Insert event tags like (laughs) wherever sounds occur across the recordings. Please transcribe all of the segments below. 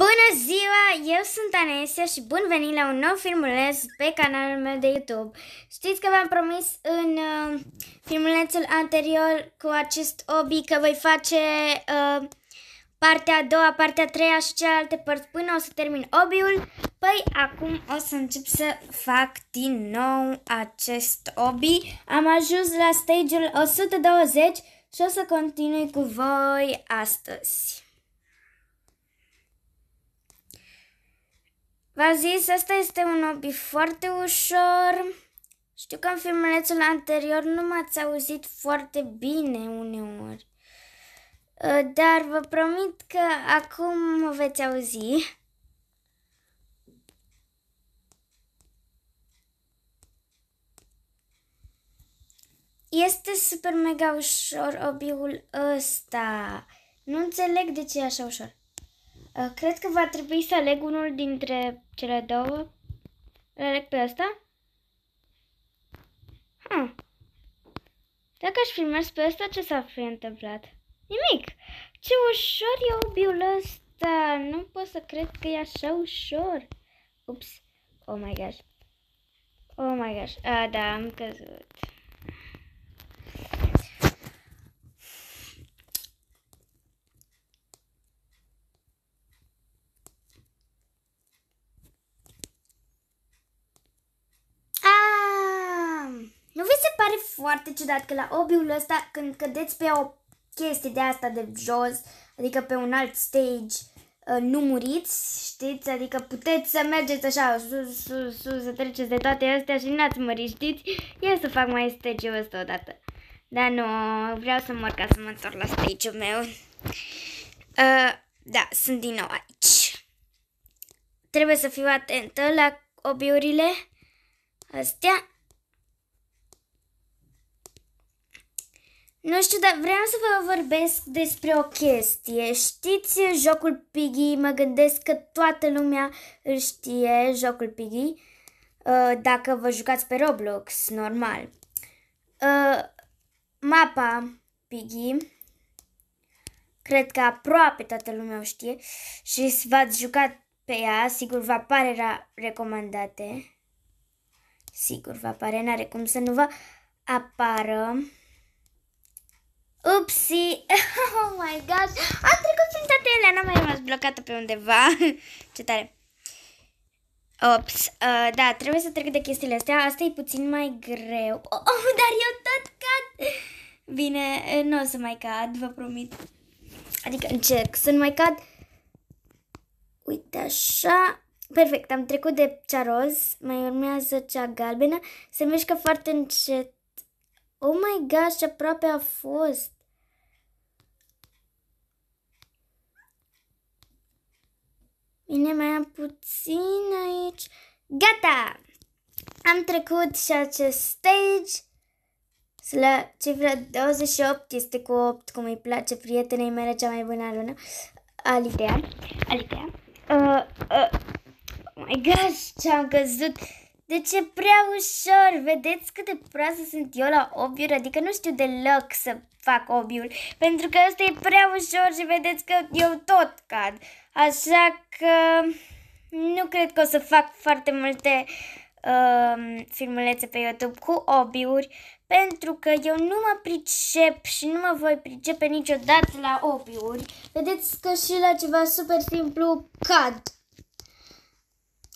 Bună ziua! Eu sunt Anesia și bun venit la un nou filmuleț pe canalul meu de YouTube. Știți că v-am promis în uh, filmulețul anterior cu acest obi că voi face uh, partea a doua, partea a treia și celelalte părți până o să termin obiul. Păi acum o să încep să fac din nou acest obi. Am ajuns la stage-ul 120 și o să continui cu voi astăzi. V-am zis, asta este un obi foarte ușor. Știu că în filmulețul anterior nu m-ați auzit foarte bine uneori. Ă, dar vă promit că acum mă veți auzi. Este super mega ușor obiul ăsta. Nu înțeleg de ce e așa ușor. Uh, cred că va trebui să aleg unul dintre cele două. Îl aleg pe ăsta? Hmm. Dacă aș fi mers pe ăsta, ce s-ar fi întâmplat? Nimic! Ce ușor e obiul ăsta! Nu pot să cred că e așa ușor! Ups! Oh my gosh! Oh my gosh! Ah, da, am căzut! foarte ciudat că la obiul ăsta, când cădeți pe o chestie de asta de jos, adică pe un alt stage, uh, nu muriți, știți? Adică puteți să mergeți așa sus, sus, sus, să treceți de toate astea și n-ați mărit, știți? Eu să fac mai stage-ul ăsta odată. Dar nu, vreau să mor ca să mă întorc la stage-ul meu. Uh, da, sunt din nou aici. Trebuie să fiu atentă la obiurile astea. Nu știu, dar vreau să vă vorbesc despre o chestie. Știți jocul Piggy? Mă gândesc că toată lumea îl știe, jocul Piggy, uh, dacă vă jucați pe Roblox, normal. Uh, mapa Piggy, cred că aproape toată lumea o știe și v-ați jucat pe ea, sigur va apare la recomandate. Sigur va apare, n-are cum să nu vă apară. Upsi! (laughs) Oh my god! Am trecut prin toate ele, n-am mai rămas blocată pe undeva. (laughs) Ce tare! Ops, uh, da, trebuie să trec de chestiile astea. Asta e puțin mai greu. Oh, (laughs) oh dar eu tot cad! Bine, uh, nu o să mai cad, vă promit. Adică încerc să nu mai cad. Uite așa. Perfect, am trecut de cea roz, mai urmează cea galbenă. Se mișcă foarte încet Oh my gosh, ce aproape a fost! Bine, mai am puțin aici. Gata! Am trecut și acest stage. La cifra 28 este cu 8, cum îi place prietenei mele cea mai bună lună. Alitea. Alitea. Uh, uh, oh my gosh, ce-am căzut! Deci e prea ușor, vedeți cât de proastă sunt eu la obiul, adică nu știu deloc să fac obiul, pentru că ăsta e prea ușor și vedeți că eu tot cad. Așa că nu cred că o să fac foarte multe uh, filmulețe pe YouTube cu obiuri, pentru că eu nu mă pricep și nu mă voi pricepe niciodată la obiuri. Vedeți că și la ceva super simplu cad.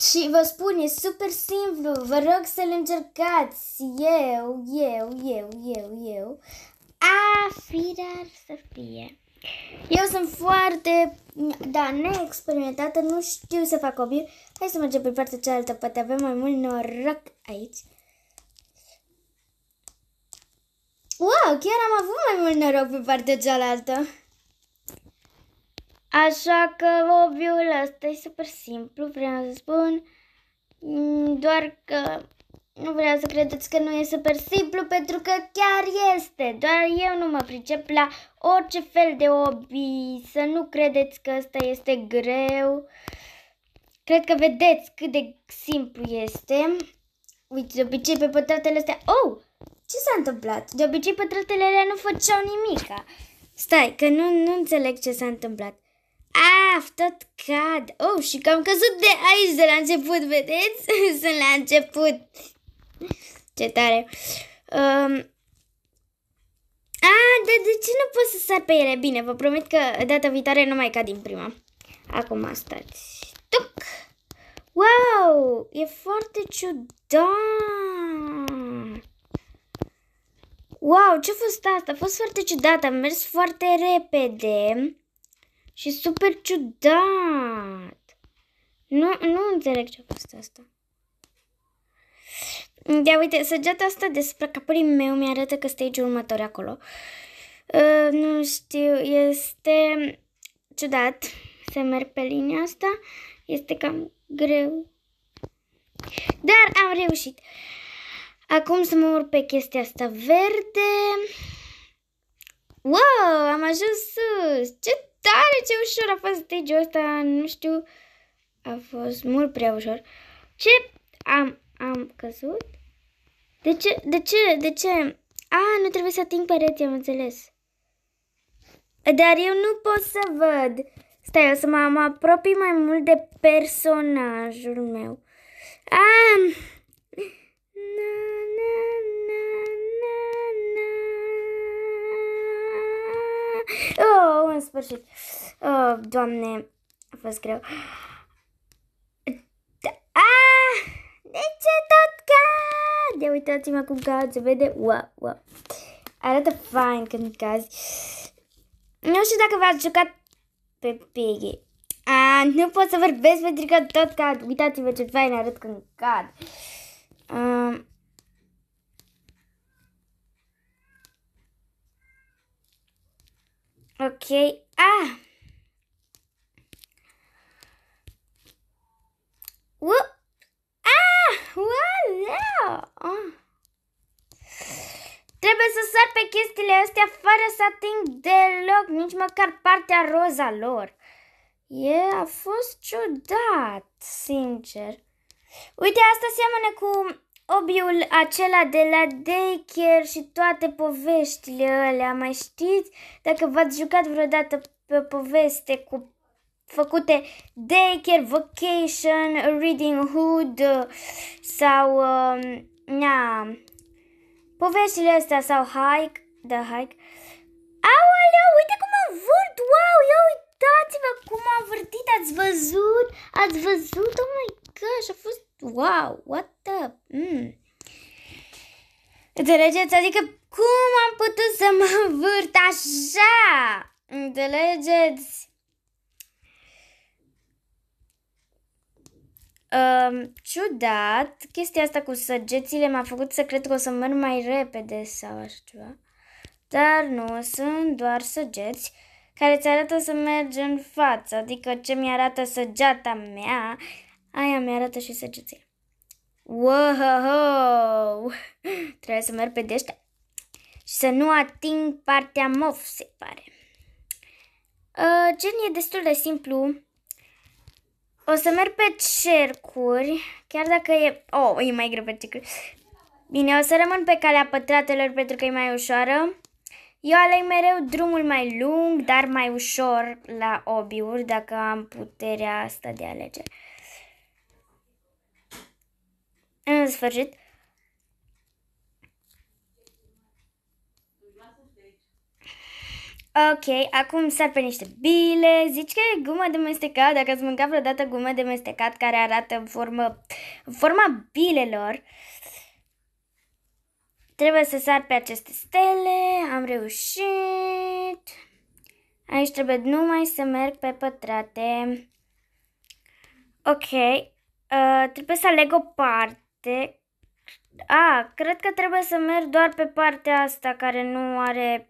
Și vă spun, e super simplu, vă rog să-l încercați. Eu, eu, eu, eu, eu. A, firar să fie. Eu sunt foarte, da, neexperimentată, nu știu să fac obiu. Hai să mergem pe partea cealaltă, poate avem mai mult noroc aici. Wow, chiar am avut mai mult noroc pe partea cealaltă. Așa că obiul ăsta e super simplu, vreau să spun. Mm, doar că nu vreau să credeți că nu e super simplu, pentru că chiar este. Doar eu nu mă pricep la orice fel de obi. Să nu credeți că ăsta este greu. Cred că vedeți cât de simplu este. Uite, de obicei pe pătratele astea... Oh! Ce s-a întâmplat? De obicei pătratele alea nu făceau nimica. Stai, că nu, nu înțeleg ce s-a întâmplat. Af, tot cad. Oh, și că am căzut de aici de la început, vedeți? (laughs) Sunt la început. Ce tare. Um, a, dar de ce nu pot să sar pe ele? Bine, vă promit că data viitoare nu mai cad din prima. Acum stați. Tuc! Wow! E foarte ciudat! Wow, ce a fost asta? A fost foarte ciudat, am mers foarte repede și super ciudat. Nu, nu înțeleg ce a fost asta. Ia uite, săgeata asta despre capării meu mi-arată că stage-ul următor acolo. Uh, nu știu, este ciudat să merg pe linia asta. Este cam greu. Dar am reușit. Acum să mă urc pe chestia asta verde. Wow, am ajuns sus! Ce tare ce ușor a fost stage-ul ăsta, nu știu, a fost mult prea ușor. Ce am, am căzut? De ce, de ce, de ce? A, nu trebuie să ating pereții, am înțeles. Dar eu nu pot să văd. Stai, o să mă, mă apropii mai mult de personajul meu. Am... Na, na, na, na, na. Oh! în sfârșit. Oh, doamne, a fost greu. Da, ah! De ce tot cade? Uitați-mă cum cad, se vede. Wow, wow. Arată fain când cazi. Nu știu dacă v-ați jucat pe Piggy. A, nu pot să vorbesc pentru că tot cad. Uitați-vă ce fain arăt când cad. Um, Ok. Ah! Uh. Ah! Wow! Oh. Trebuie să sar pe chestiile astea fără să ating deloc, nici măcar partea roza a lor. E, a fost ciudat, sincer. Uite, asta seamănă cu Obiul acela de la daycare și toate poveștile alea, mai știți? Dacă v-ați jucat vreodată pe poveste cu făcute daycare, vacation, reading hood sau, uh, na, poveștile astea sau hike, the da, hike. Aoleu, uite cum am vârt, wow, ia uitați-vă cum am vârtit, ați văzut, ați văzut, oh my gosh, a fost wow, what the... Mm. Înțelegeți? Adică cum am putut să mă învârt așa? Înțelegeți? Um, ciudat, chestia asta cu săgețile m-a făcut să cred că o să merg mai repede sau așa ceva. Dar nu, sunt doar săgeți care ți arată să mergi în față, adică ce mi arată săgeata mea Aia mi-arată și săgețile. Wow! (laughs) Trebuie să merg pe deștea. Și să nu ating partea mov, se pare. Uh, gen e destul de simplu. O să merg pe cercuri, chiar dacă e... Oh, e mai greu pe cercuri. Bine, o să rămân pe calea pătratelor pentru că e mai ușoară. Eu aleg mereu drumul mai lung, dar mai ușor la obiuri, dacă am puterea asta de alegere. În sfârșit, Ok, acum sar pe niște bile. Zici că e gumă de mestecat. Dacă ați mâncat vreodată gumă de mestecat care arată în formă, în forma bilelor, trebuie să sar pe aceste stele. Am reușit. Aici trebuie numai să merg pe pătrate. Ok, uh, trebuie să aleg o parte este... A, cred că trebuie să merg doar pe partea asta care nu are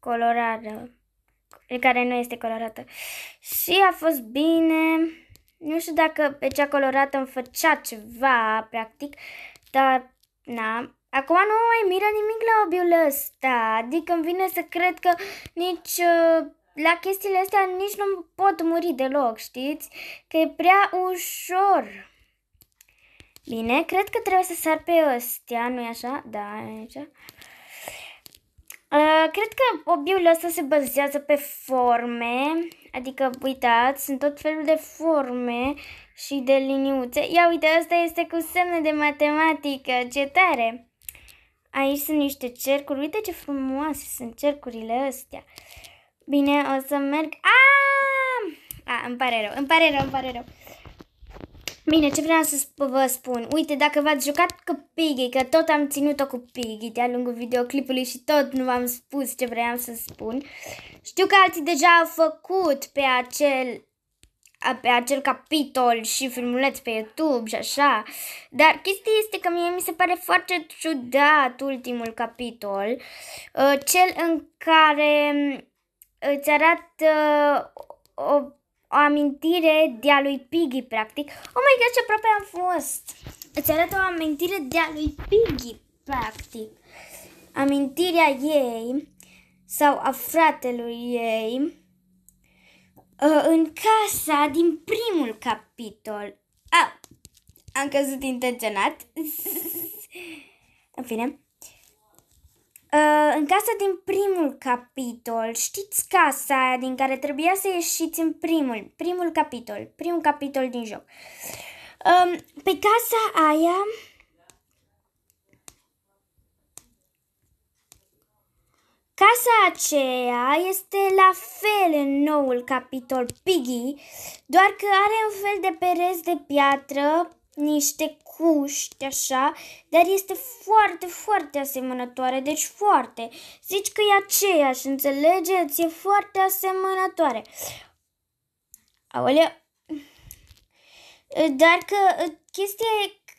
colorată. Care nu este colorată. Și a fost bine. Nu știu dacă pe cea colorată îmi făcea ceva, practic, dar, na, Acum nu mai miră nimic la obiul ăsta, adică îmi vine să cred că nici ă, la chestiile astea nici nu pot muri deloc, știți? Că e prea ușor. Bine, cred că trebuie să sar pe ăstea, nu-i așa? Da, aici. Uh, cred că obiul ăsta se bazează pe forme, adică uitați, sunt tot felul de forme și de liniuțe. Ia uite, asta este cu semne de matematică, ce tare! Aici sunt niște cercuri, uite ce frumoase sunt cercurile astea. Bine, o să merg... Aaaa! A, îmi pare rău, îmi pare rău, îmi pare rău. Bine, ce vreau să vă spun? Uite, dacă v-ați jucat cu Piggy, că tot am ținut-o cu Piggy de-a lungul videoclipului și tot nu v-am spus ce vreau să spun. Știu că alții deja au făcut pe acel, pe acel capitol și filmuleți pe YouTube și așa, dar chestia este că mie mi se pare foarte ciudat ultimul capitol, uh, cel în care mm, îți arată uh, o o amintire de-a lui Piggy, practic. Oh my god, ce aproape am fost! Îți arăt o amintire de-a lui Piggy, practic. Amintirea ei sau a fratelui ei uh, în casa din primul capitol. Ah, am căzut intenționat. (laughs) în fine. Uh, în casa din primul capitol, știți casa aia din care trebuia să ieșiți în primul, primul capitol, primul capitol din joc. Um, pe casa aia Casa aceea este la fel în noul capitol Piggy, doar că are un fel de pereți de piatră niște cuști, așa, dar este foarte, foarte asemănătoare, deci foarte. Zici că e aceeași, înțelegeți? E foarte asemănătoare. Aolea, dar că chestia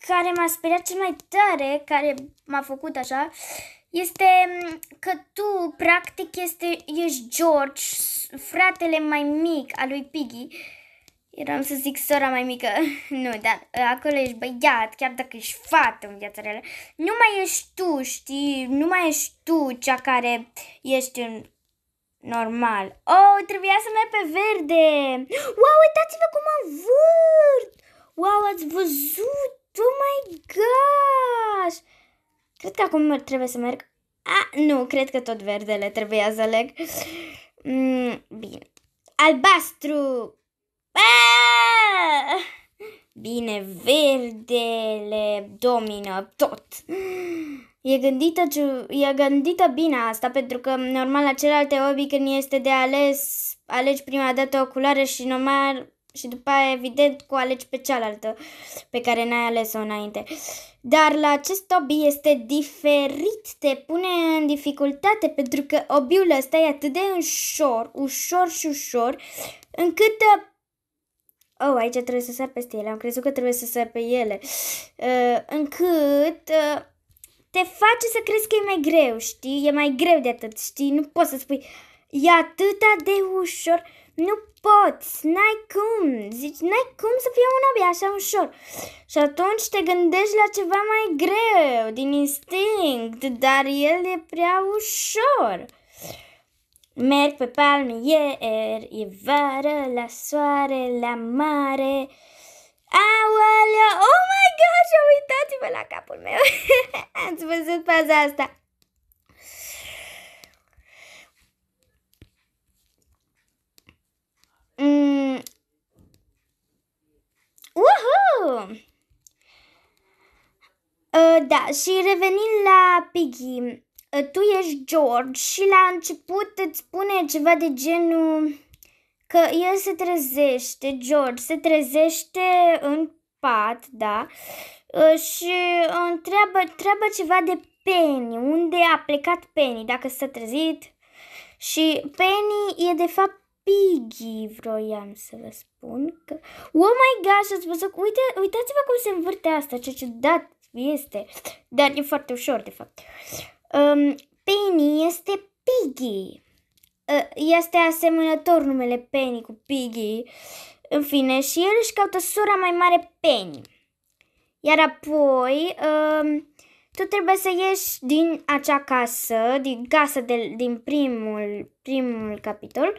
care m-a speriat cel mai tare, care m-a făcut așa, este că tu, practic, este, ești George, fratele mai mic al lui Piggy Eram să zic sora mai mică. (laughs) Nu, dar ă, acolo ești băiat, chiar dacă ești fată în viața reală. Nu mai ești tu, știi? Nu mai ești tu cea care ești în normal. Oh, trebuia să merg pe verde. Wow, uitați-vă cum am vârt! Wow, ați văzut? Oh my gosh! Cred că acum trebuie să merg. Ah, nu, cred că tot verdele trebuia să aleg. Mm, bine. Albastru! Ah! (laughs) Bine, verdele domină tot. E gândită, e gândită bine asta, pentru că normal la celelalte obi când este de ales, alegi prima dată o culoare și normal și după aia, evident, cu alegi pe cealaltă pe care n-ai ales-o înainte. Dar la acest obi este diferit, te pune în dificultate pentru că obiul ăsta e atât de ușor, ușor și ușor, încât Oh, aici trebuie să sar peste ele. Am crezut că trebuie să sar pe ele. Uh, încât uh, te face să crezi că e mai greu, știi? E mai greu de atât, știi? Nu poți să spui, e atâta de ușor. Nu poți, n-ai cum. Zici, n-ai cum să fie un obi așa ușor. Și atunci te gândești la ceva mai greu, din instinct, dar el e prea ușor. Merg pe palmier, e vară, la soare, la mare Aoleo, oh my gosh, uitați-vă la capul meu (laughs) Ați văzut faza asta mm. Woohoo! Uh, da, și revenind la Piggy Ă, tu ești George și la început îți spune ceva de genul că el se trezește, George se trezește în pat, da, ă, și ă, întreabă, întreabă ceva de Penny, unde a plecat Penny, dacă s-a trezit. Și Penny e de fapt Piggy, vroiam să vă spun că... Oh my gosh, ați văzut? Uite, uitați-vă cum se învârte asta, ce ciudat este. Dar e foarte ușor, de fapt. Uh, Um, Penny este Piggy. Uh, este asemănător numele Penny cu Piggy. În fine, și el își caută sora mai mare Penny. Iar apoi, um, tu trebuie să ieși din acea casă, din casa de, din primul, primul capitol.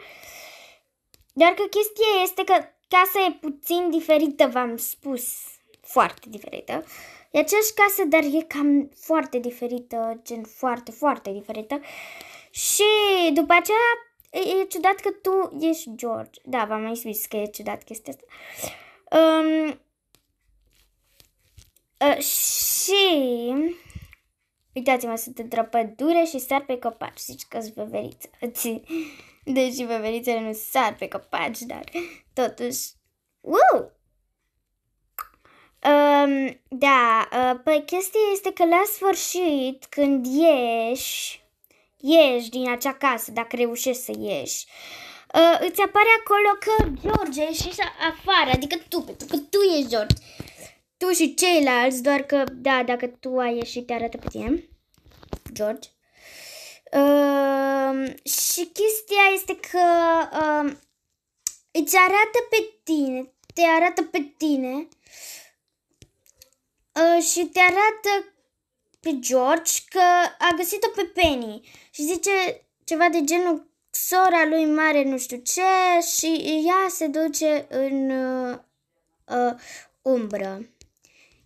Doar că chestia este că casa e puțin diferită, v-am spus, foarte diferită. Uh, E aceeași casă, dar e cam foarte diferită, gen foarte, foarte diferită. Și după aceea e, e ciudat că tu ești George. Da, v-am mai spus că e ciudat chestia asta. Um, uh, și... Uitați-mă, sunt într-o pădure și sar pe copaci. Zici că sunt veveriță. (laughs) Deși veverițele nu sar pe copaci, dar totuși... Wow! Um, da, uh, păi chestia este că la sfârșit, când ieși, ieși din acea casă, dacă reușești să ieși, uh, îți apare acolo că George și afară, adică tu, pentru că tu ești George. Tu și ceilalți, doar că, da, dacă tu ai ieșit, te arată pe tine, George. Uh, și chestia este că uh, îți arată pe tine, te arată pe tine Uh, și te arată pe George că a găsit-o pe Penny și zice ceva de genul sora lui mare nu știu ce și ea se duce în uh, uh, umbră.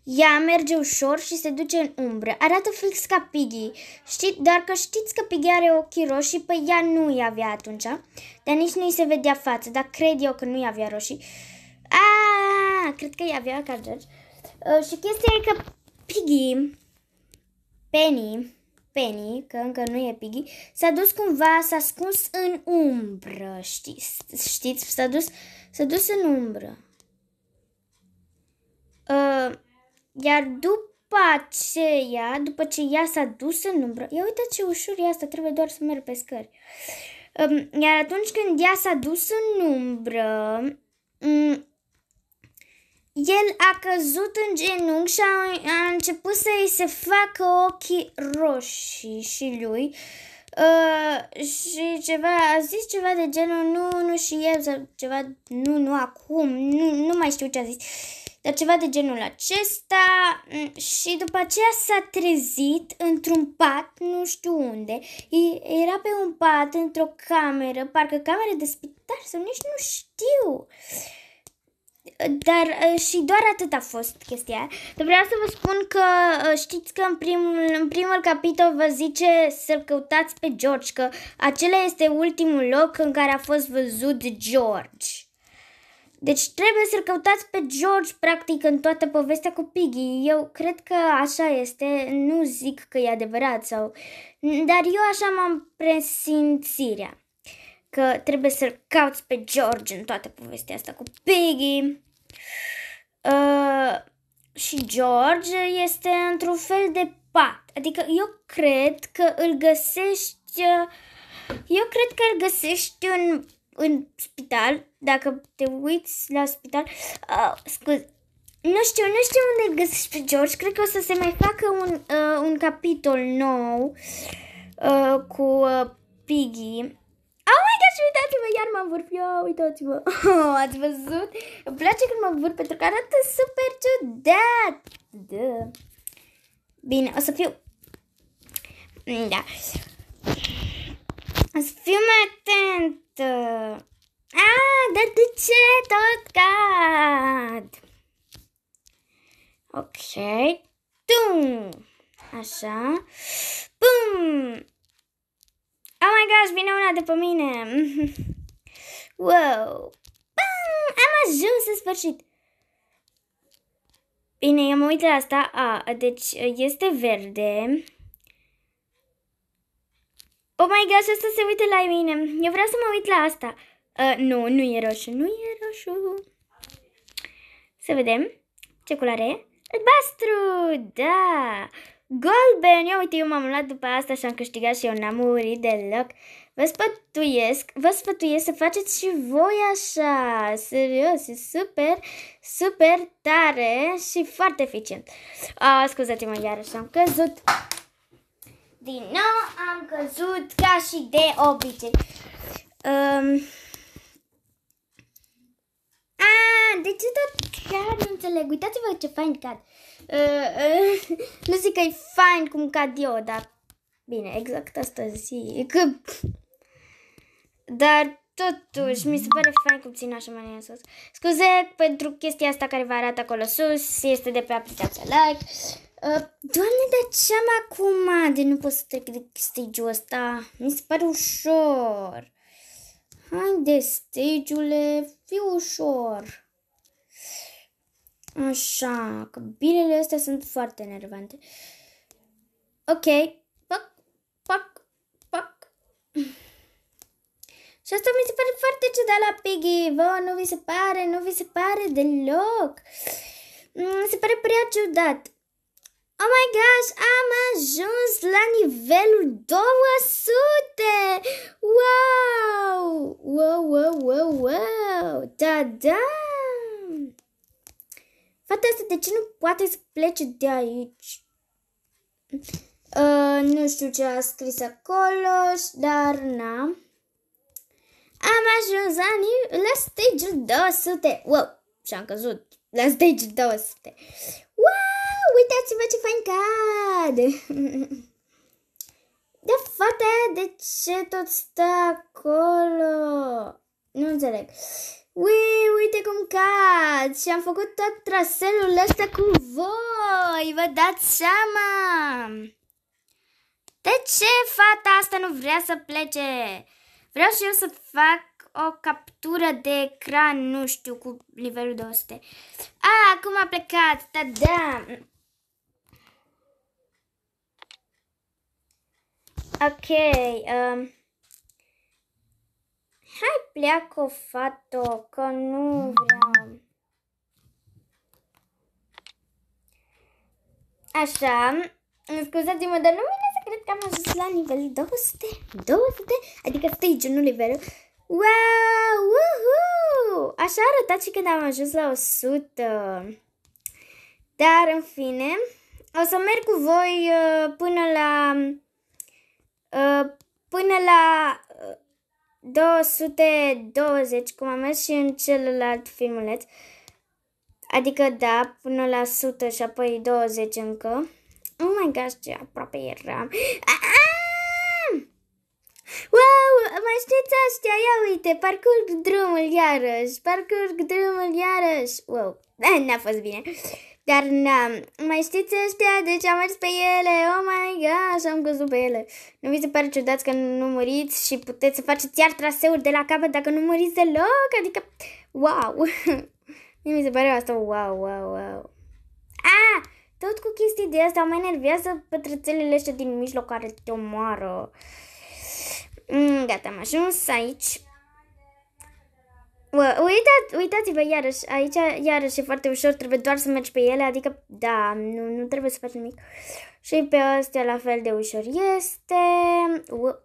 Ea merge ușor și se duce în umbră. Arată fix ca Piggy. Știi, dar că știți că Piggy are ochii roșii, pe ea nu i avea atunci. Dar nici nu i se vedea față, dar cred eu că nu i avea roșii. Ah, cred că i avea ca George. Uh, și chestia e că Piggy, Penny, Penny, că încă nu e Piggy, s-a dus cumva, s-a ascuns în umbră, știți? știți? S-a dus, s-a dus în umbră. Uh, iar după aceea, după ce ea s-a dus în umbră, ia uite ce ușor e asta, trebuie doar să merg pe scări. Uh, iar atunci când ea s-a dus în umbră, um, el a căzut în genunchi și a, a început să-i se facă ochii roșii și lui. Uh, și ceva, a zis ceva de genul, nu, nu și el ceva, nu, nu acum, nu, nu mai știu ce a zis. Dar ceva de genul acesta și după aceea s-a trezit într-un pat, nu știu unde. Era pe un pat, într-o cameră, parcă cameră de spital sau nici nu știu. Uh, dar uh, și doar atât a fost chestia. Dar vreau să vă spun că uh, știți că în primul, în primul capitol vă zice să-l căutați pe George, că acela este ultimul loc în care a fost văzut George. Deci trebuie să-l căutați pe George, practic, în toată povestea cu Piggy. Eu cred că așa este, nu zic că e adevărat, sau... dar eu așa m-am presimțirea că trebuie să-l cauți pe George în toată povestea asta cu Piggy Uh, și George este într-un fel de pat. Adică eu cred că îl găsești... Uh, eu cred că îl găsești în, în spital, dacă te uiți la spital. Uh, scuze, nu știu, nu știu unde îl găsești pe George. Cred că o să se mai facă un, uh, un capitol nou uh, cu uh, Piggy. Oh my gosh, uitați-vă, iar mă vârf eu, uitați-vă. Oh, (laughs) ați văzut? Îmi place când mă vârf pentru că arată super ciudat. Da. Bine, o să fiu... Da. O să fiu mai atent. Ah, dar de ce tot cad? Ok. Tum. Așa. Pum. Oh my gosh, vine una de pe mine! (laughs) wow! Bam! Am ajuns în sfârșit! Bine, eu mă uit la asta. A, deci este verde. Oh my gosh, asta se uită la mine. Eu vreau să mă uit la asta. Uh, nu, nu e roșu, nu e roșu. Să vedem. Ce culoare e? Albastru, da! Golben! Eu, uite, eu m-am luat după asta și am câștigat și eu n-am murit deloc. Vă sfătuiesc, vă sfătuiesc să faceți și voi așa. Serios, e super, super tare și foarte eficient. Ah, scuzați-mă, iarăși am căzut. Din nou am căzut ca și de obicei. Um... A, de deci ce tot chiar nu înțeleg? Uitați-vă ce fain cad. (laughs) Eh, eh, nu zic că e fain cum cad eu, dar bine, exact asta zic. (laughs) Dar totuși, mi se pare fain cum țin așa mai sus. Scuze pentru chestia asta care vă arată acolo sus, este de pe aplicația Like. Uh, doamne, dar ce am acum de nu pot să trec de stage-ul ăsta? Mi se pare ușor. Haide, stage-ule, fi ușor. Așa, că bilele astea sunt foarte nervante. Ok, pac, pac, pac. Și asta mi se pare foarte ciudat la Piggy. Vă, nu vi se pare, nu vi se pare deloc. Mi mm, se pare prea ciudat. Oh my gosh, am ajuns la nivelul 200! Wow! Wow, wow, wow, wow! Da, da! Fata asta de ce nu poate să plece de aici? Uh, nu știu ce a scris acolo, dar na. Am ajuns ani la stage 200. Wow! Și am căzut la stage 200. Wow! Uitați-vă ce fain cad! (laughs) Da, fata de ce tot stă acolo? Nu înțeleg. Uiii! uite cum cad și am făcut tot traselul ăsta cu voi, vă dați seama! De ce fata asta nu vrea să plece? Vreau și eu să fac o captură de ecran, nu știu, cu nivelul 200. A, acum a plecat, da, da! Ok, um... Hai pleacă, fată, că nu vreau. Așa, scuzați-mă, dar nu vine să cred că am ajuns la nivel 200, 200, adică stage-ul, nu nivelul. Wow, Așa a arătat și când am ajuns la 100. Dar, în fine, o să merg cu voi uh, până la... Uh, până la 220, cum am mers și în celălalt filmuleț, adică da, până la 100 și apoi 20 încă. Oh my gosh, ce aproape eram. Wow, mai știți astea? Ia uite, parcurg drumul iarăși, parcurg drumul iarăși. Wow, (laughs) n-a fost bine. Dar n-am. Mai știți ăștia? Deci am mers pe ele. Oh my gosh, am căzut pe ele. Nu vi se pare ciudat că nu muriți și puteți să faceți iar traseuri de la capăt dacă nu muriți deloc? Adică, wow! (laughs) mi se pare asta wow, wow, wow. Ah! Tot cu chestii de asta mă enervează pătrățelele ăștia din mijloc care te omoară. Mm, gata, am ajuns aici. Uitați, uitați-vă iarăși, aici iarăși e foarte ușor, trebuie doar să mergi pe ele, adică, da, nu, nu trebuie să faci nimic. Și pe astea la fel de ușor este... uop.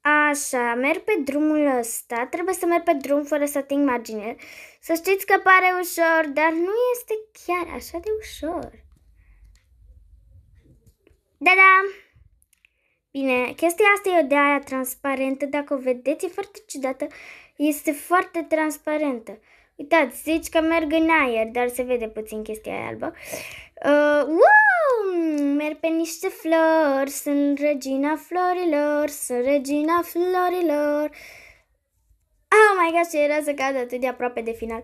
Așa, merg pe drumul ăsta, trebuie să merg pe drum fără să ating margine. Să știți că pare ușor, dar nu este chiar așa de ușor. Da-da! Bine, chestia asta e o de aia transparentă, dacă o vedeți, e foarte ciudată, este foarte transparentă. Uitați, zici că merg în aer, dar se vede puțin chestia aia albă. Uh, wow! Merg pe niște flori, sunt regina florilor, sunt regina florilor. Oh my gosh, era să cadă atât de aproape de final.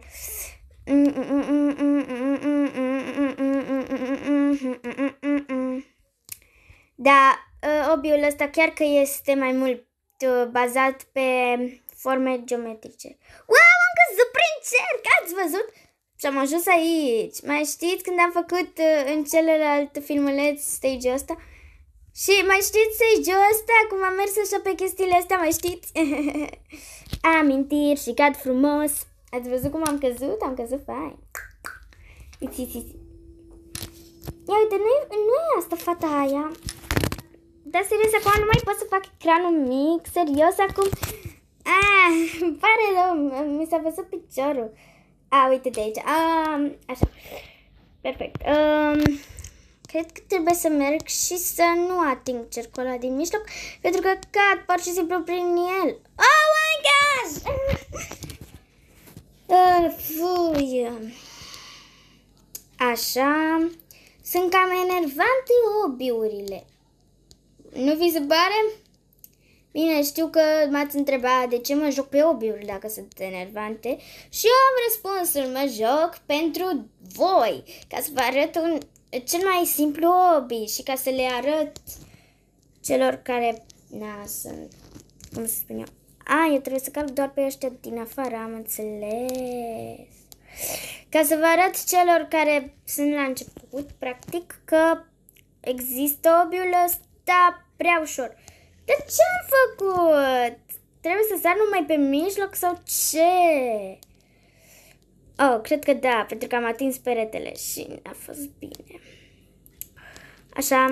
Da, Ă, obiul ăsta chiar că este mai mult ă, bazat pe forme geometrice. Wow, am căzut prin cer! Ați văzut? Și am ajuns aici. Mai știți când am făcut ă, în celălalt filmuleț stage ăsta? Și mai știți stage-ul ăsta? Cum am mers așa pe chestiile astea, mai știți? (laughs) Amintiri și cad frumos. Ați văzut cum am căzut? Am căzut fain. Ia uite, nu e, nu e asta fata aia. Dar serios, acum nu mai pot să fac ecranul mic, serios, acum... Ah, îmi pare rău, mi s-a văzut piciorul. A, ah, uite de aici. Ah, așa. Perfect. Um, cred că trebuie să merg și să nu ating cercul ăla din mijloc, pentru că cad pur și simplu prin el. Oh my gosh! (laughs) fui. Așa. Sunt cam enervante obiurile. Nu vi se pare? Bine, știu că m-ați întrebat de ce mă joc pe obiuri dacă sunt enervante și eu am răspunsul, mă joc pentru voi, ca să vă arăt un, cel mai simplu obi și ca să le arăt celor care, na, sunt, cum să spun eu, a, eu trebuie să calc doar pe ăștia din afară, am înțeles. Ca să vă arăt celor care sunt la început, practic, că există obiul ăsta da prea ușor. Dar ce am făcut? Trebuie să sar numai pe mijloc sau ce? Oh, cred că da, pentru că am atins peretele și a fost bine. Așa.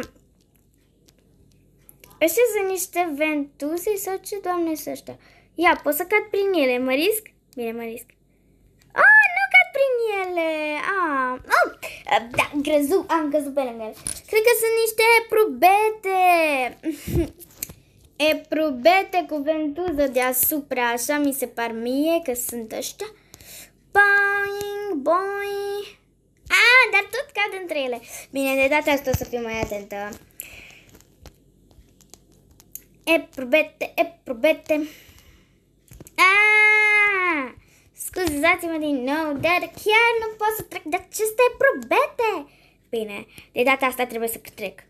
Așa sunt niște ventuse sau ce, doamne, sunt ăștia? Ia, pot să cad prin ele, mă risc? Bine, mă risc prin ele. Ah, oh, da, grezu, am căzut pe lângă el. Cred că sunt niște probete. (laughs) E probete cu ventuză deasupra, așa mi se par mie că sunt ăștia. Boing, boing. Ah, dar tot cad între ele. Bine, de data asta o să fiu mai atentă. E probete, e probete. Ah! Scuzați-mă din nou, dar chiar nu pot să trec de aceste probete. Bine, de data asta trebuie să trec.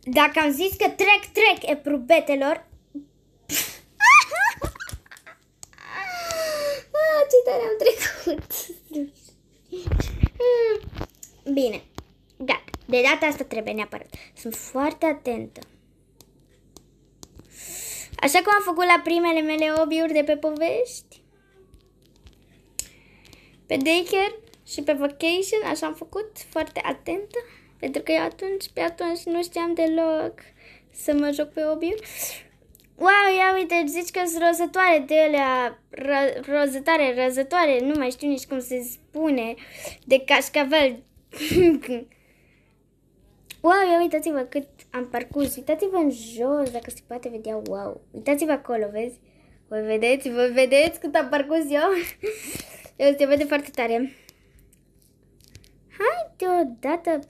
Dacă am zis că trec, trec e probetelor... (laughs) ah, ce tare am trecut! Hmm, bine, gata. De data asta trebuie neapărat. Sunt foarte atentă. Așa cum am făcut la primele mele obiuri de pe povești, pe daycare și pe vacation, așa am făcut, foarte atentă, pentru că eu atunci, pe atunci nu știam deloc să mă joc pe obiul. Wow, ia uite, zici că sunt rozătoare de alea, ro- rozătoare, răzătoare, nu mai știu nici cum se spune, de cașcaval. (laughs) wow, ia uitați-vă cât am parcurs, uitați-vă în jos, dacă se poate vedea, wow, uitați-vă acolo, vezi? Voi vedeți, voi vedeți cât am parcurs eu? (laughs) Eu te vede foarte tare. Hai deodată...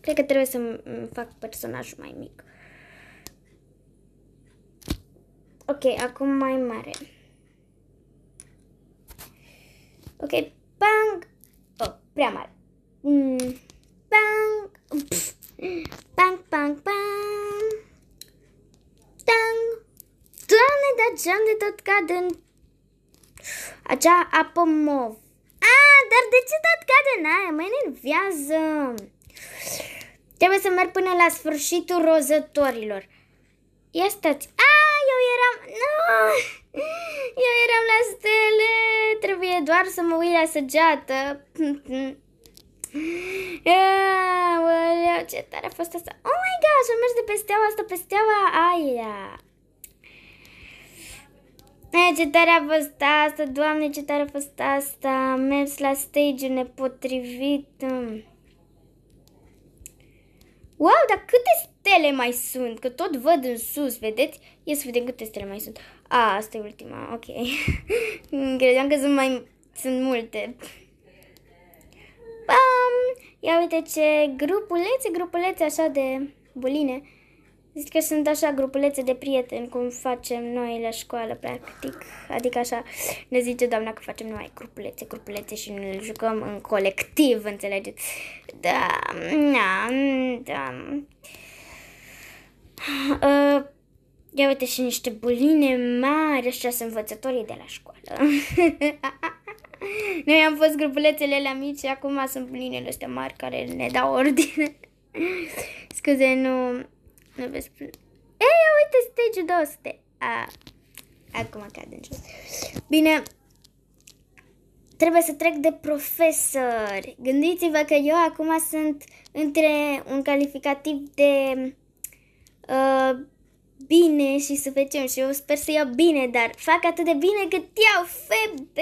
Cred că trebuie să fac personajul mai mic. Ok, acum mai mare. Ok, bang! Oh, prea mare. Mm. Bang! Pff. Bang, bang, bang! Tang! Doamne, dar ce am de tot cad în acea apă mov. A, dar de ce dat cade în aia? Mă enervează! Trebuie să merg până la sfârșitul rozătorilor. Ia stați. A, eu eram... No! Eu eram la stele. Trebuie doar să mă uit la săgeată. Aaaa, ce tare a fost asta. Oh my gosh, am mers de pe steaua asta pe steaua aia. E, ce tare a fost asta, doamne, ce tare a fost asta, am mers la stage nepotrivit. Mm. Wow, dar câte stele mai sunt? Că tot văd în sus, vedeți? Ia să vedem câte stele mai sunt. A, asta e ultima, ok. (laughs) Credeam că sunt mai... sunt multe. Pam! Ia uite ce grupulețe, grupulețe așa de buline. Zic că sunt așa grupulețe de prieteni, cum facem noi la școală, practic. Adică așa ne zice doamna că facem noi grupulețe, grupulețe și ne jucăm în colectiv, înțelegeți? Da, da, da. Uh, ia uite și niște buline mari, așa sunt învățătorii de la școală. (laughs) noi am fost grupulețele la mici și acum sunt bulinele astea mari care ne dau ordine. (laughs) Scuze, nu... Nu vezi până... Ei, uite, stage 200. A, acum cad în jos. Bine, trebuie să trec de profesori. Gândiți-vă că eu acum sunt între un calificativ de uh, bine și suficient și eu sper să iau bine, dar fac atât de bine cât iau FB!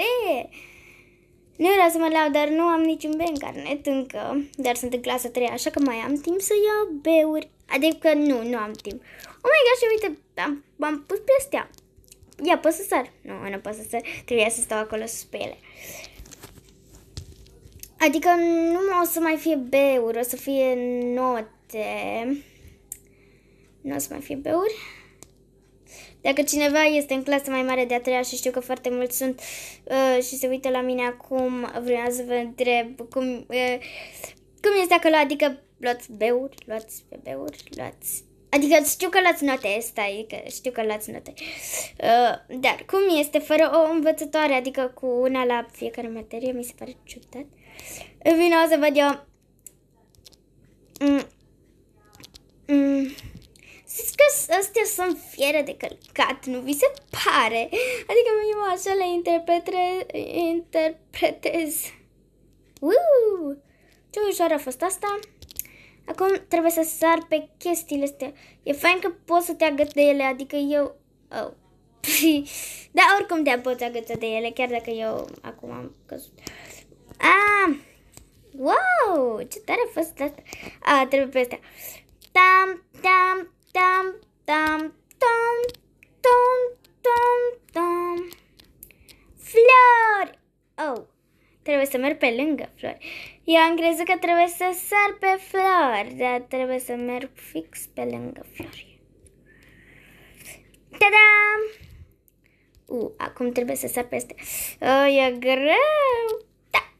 Nu era să mă leau, dar nu am niciun B în carnet încă, dar sunt în clasa 3, așa că mai am timp să iau B-uri. Adică nu, nu am timp. Oh my gosh, uite, am, am pus pe astea. Ia, pot să sar. Nu, nu pot să sar. Trebuia să stau acolo sus pe ele. Adică nu o să mai fie B-uri, o să fie note. Nu o să mai fie B-uri. Dacă cineva este în clasă mai mare de a treia și știu că foarte mulți sunt uh, și se uită la mine acum, vreau să vă întreb cum, uh, cum este acolo, adică luați beuri, luați beuri, luați... Adică știu că luați note, stai, că știu că luați note. Uh, dar cum este fără o învățătoare, adică cu una la fiecare materie, mi se pare ciudat. Vino să văd eu... Mm. Mm. Zici că astea sunt fiere de călcat, nu vi se pare? Adică eu așa le interpretre, interpretez. Uuu! Ce ușoară a fost asta! Acum trebuie să sar pe chestiile astea. E fain că poți să te agăți de ele, adică eu... Oh. (laughs) da, oricum te poți agăța de ele, chiar dacă eu acum am căzut. Ah! Wow! Ce tare a fost asta! ah, trebuie pe astea. Tam, tam, tam, tam, tam, tam, tam, tam. Flori! Oh, trebuie să merg pe lângă flori. Eu am crezut că trebuie să sar pe flori, dar trebuie să merg fix pe lângă flori. Tada! U, Uh, acum trebuie să sar peste. Oh, e greu! Da!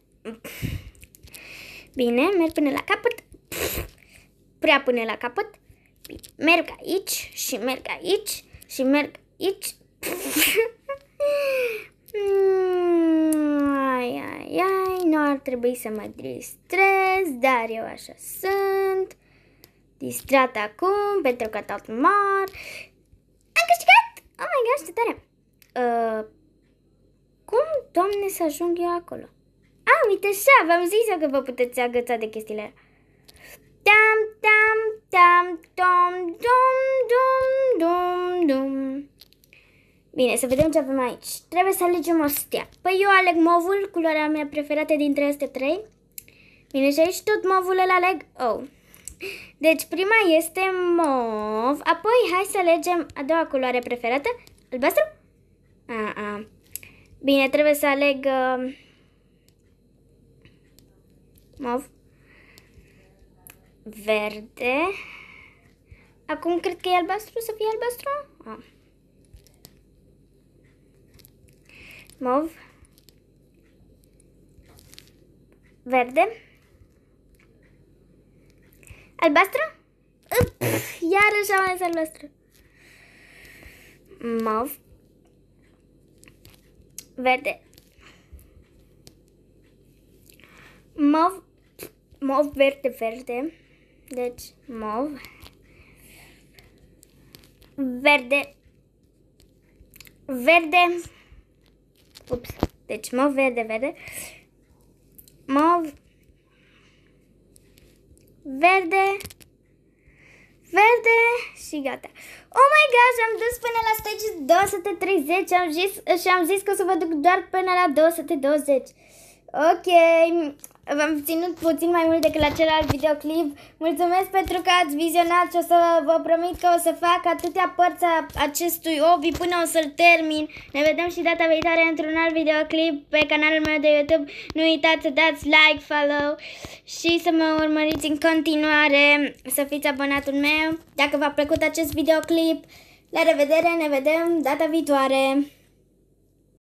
Bine, merg până la capăt. Prea până la capăt merg aici și merg aici și merg aici. (laughs) ai, ai, ai, nu ar trebui să mă distrez, dar eu așa sunt. Distrat acum, pentru că tot mor. Am câștigat! Oh my gosh, ce tare! Uh, cum, doamne, să ajung eu acolo? A, ah, uite așa, v-am zis eu că vă puteți agăța de chestiile alea. Dam, dam, dam, dum, dum, dum, dum, dum. Bine, să vedem ce avem aici. Trebuie să alegem o stea. Păi eu aleg movul, culoarea mea preferată dintre aceste trei. Bine, și aici tot movul îl aleg Oh. Deci prima este mov, apoi hai să alegem a doua culoare preferată, albastru? A, a. Bine, trebuie să aleg uh, mov verde. Acum cred că e albastru, să fie albastru? Ah. Mov. Verde. Albastru? iarăși am ales albastru. Mov. Verde. Mov, mov verde, verde. Deci, mov. Verde. Verde. Ups. Deci, mov, verde, verde. Mov. Verde. Verde și gata. Oh my gosh, am dus până la stage 230 am zis, și am zis că o să vă duc doar până la 220. Ok, v-am ținut puțin mai mult decât la celălalt videoclip. Mulțumesc pentru că ați vizionat și o să vă promit că o să fac atâtea părți a acestui obi până o să-l termin. Ne vedem și data viitoare într-un alt videoclip pe canalul meu de YouTube. Nu uitați să dați like, follow și să mă urmăriți în continuare, să fiți abonatul meu. Dacă v-a plăcut acest videoclip, la revedere, ne vedem data viitoare!